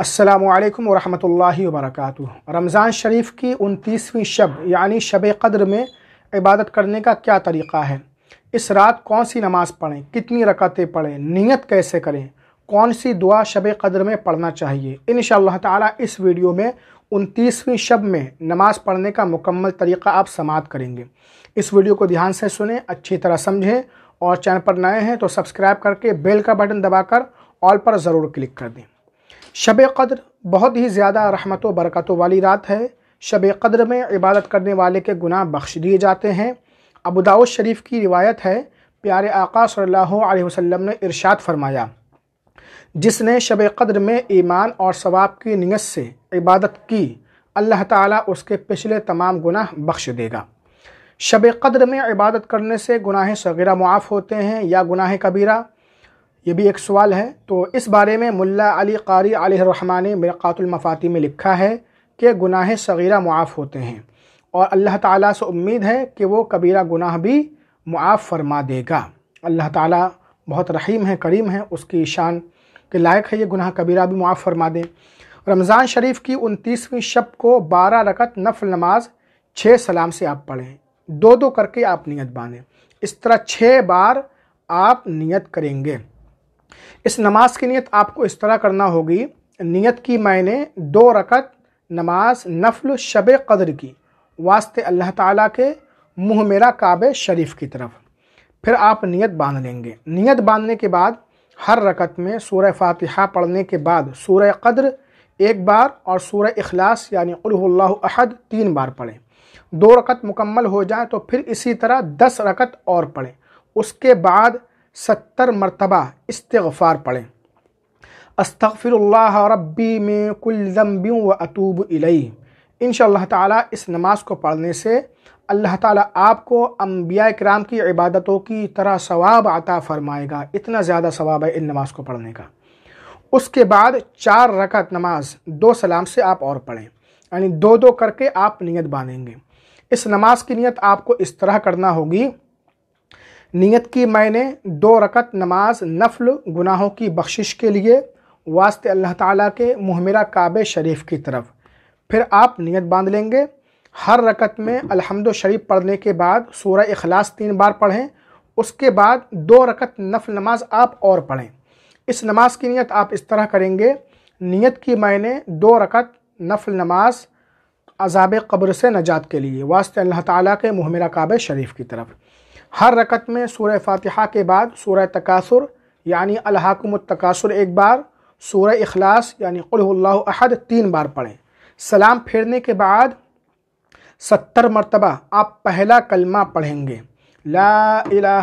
असलकम वरहमल वरक रमज़ान शरीफ की उनतीसवीं शब यानी शब कद्र में इबादत करने का क्या तरीक़ा है इस रात कौन सी नमाज़ पढ़ें कितनी रकतें पढ़ें नियत कैसे करें कौन सी दुआ शब कद्र में पढ़ना चाहिए इन ताला इस वीडियो में उनतीसवीं शब में नमाज़ पढ़ने का मुकम्मल तरीक़ा आप समाप्त करेंगे इस वीडियो को ध्यान से सुने अच्छी तरह समझें और चैनल पर नए हैं तो सब्सक्राइब करके बेल का बटन दबाकर ऑल पर ज़रूर क्लिक कर दें शब कद्र बहुत ही ज़्यादा रहमत व बरकतों वाली रात है शब कद्र में इबादत करने वाले के गुनाह बख्श दिए जाते हैं अबू शरीफ की रिवायत है प्यारे आका सल्लल्लाहु अलैहि वसल्लम ने इरशाद फरमाया जिसने शब कद्र में ईमान और सवाब की नियत से इबादत की अल्लाह ताला उसके पिछले तमाम गुनाह बख्श देगा शब कद्र में इबादत करने से गुनाह सगीरा मुआफ़ होते हैं या गुनाह कबीरा ये भी एक सवाल है तो इस बारे में मुल्ला अली कारी आलरहमा ने मफ़ाती में लिखा है कि गुनाह सगीरा मुआफ़ होते हैं और अल्लाह ताला से उम्मीद है कि वो कबीरा गुनाह भी मुआफ़ फरमा देगा अल्लाह ताला बहुत रहीम है करीम है उसकी शान के लायक है ये गुनाह कबीरा भी मुआफ़ फरमा दें रमज़ान शरीफ की उनतीसवीं शब को बारह रकत नफल नमाज छः सलाम से आप पढ़ें दो दो करके आप नियत बाँधें इस तरह छः बार आप नियत करेंगे इस नमाज की नियत आपको इस तरह करना होगी नियत की मैंने दो रकत नमाज नफल शब कदर की वास्ते अल्लाह ताला के मुँह मेरा काब शरीफ की तरफ फिर आप नियत बांध लेंगे नियत बांधने के बाद हर रकत में सूर्य फातिहा पढ़ने के बाद सूर्य कद्र एक बार और सूर्य अखलास यानी अहद तीन बार पढ़ें दो रकत मुकम्मल हो जाए तो फिर इसी तरह दस रकत और पढ़ें उसके बाद सत्तर मरतबा इस्तफ़ार पढ़ें अस्तफ़िर रबी में कुल ज़म्बी व अतूब इलई इन ताला इस नमाज को पढ़ने से अल्लाह ताला आपको अम्बिया कराम की इबादतों की तरह सवाब आता फ़रमाएगा इतना ज़्यादा सवाब है इन नमाज को पढ़ने का उसके बाद चार रकत नमाज दो सलाम से आप और पढ़ें यानी दो दो करके आप नियत बांधेंगे इस नमाज की नियत आपको इस तरह करना होगी नियत की मैंने दो रकत नमाज नफल गुनाहों की बख्शिश के लिए वास्ते अल्लाह ताला के मुहमरा काबे शरीफ की तरफ फिर आप नियत बांध लेंगे हर रकत में अलहमद शरीफ पढ़ने के बाद सूरह अखलास तीन बार पढ़ें उसके बाद दो रकत नफल नमाज आप और पढ़ें इस नमाज की नियत आप इस तरह करेंगे नियत की मैंने दो रकत नफल नमाज अजाब कब्र से नजात के लिए वास्ते अल्लाह ताला के मुहमरा काब शरीफ की तरफ हर रकत में सूर्य फातिहा के बाद सूर्य तकासुर यानी अलहाकुमतकासुर एक बार सूर्य अखलास यानी अहद तीन बार पढ़ें सलाम फेरने के बाद सत्तर मरतबा आप पहला कलमा पढ़ेंगे ला इला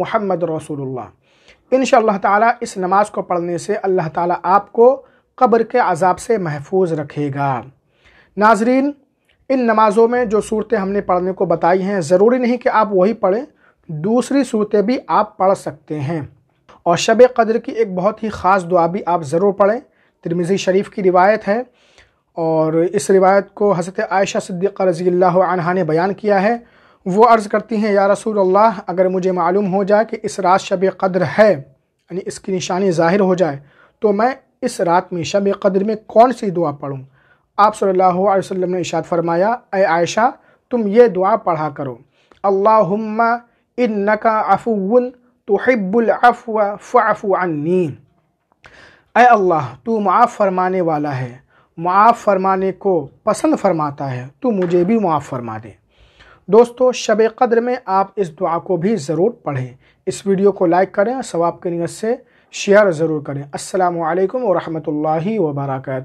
मोहम्मद रसूलुल्लाह इन ताला इस नमाज़ को पढ़ने से अल्लाह ताला आपको कब्र के अजाब से महफूज रखेगा नाजरीन इन नमाज़ों में जो सूरतें हमने पढ़ने को बताई हैं ज़रूरी नहीं कि आप वही पढ़ें दूसरी सूरतें भी आप पढ़ सकते हैं और शब कदर की एक बहुत ही ख़ास दुआ भी आप ज़रूर पढ़ें तिरमिज़ी शरीफ की रिवायत है और इस रिवायत को हज़रत आयशा सिद्दीक़ रज़ी अनहा ने बयान किया है वो अर्ज़ करती हैं या रसूल अल्लाह अगर मुझे मालूम हो जाए कि इस रात शब कदर है यानी इसकी निशानी ज़ाहिर हो जाए तो मैं इस रात में शब कदर में कौन सी दुआ पढ़ूँ आप सल्लल्लाहु अलैहि वसल्लम ने इशाद फरमाया ए आयशा तुम ये दुआ पढ़ा करो अल्लाहुम्मा इन्नका अफुवन तुहिब्बुल अफ़व अन्नी ए अल्लाह तू माफ़ फरमाने वाला है माफ़ फरमाने को पसंद फरमाता है तो मुझे भी माफ़ फरमा दे दोस्तों शब कद्र में आप इस दुआ को भी ज़रूर पढ़ें इस वीडियो को लाइक करें और सवाब की नीयत से शेयर ज़रूर करें असलकम वरहमल वर्का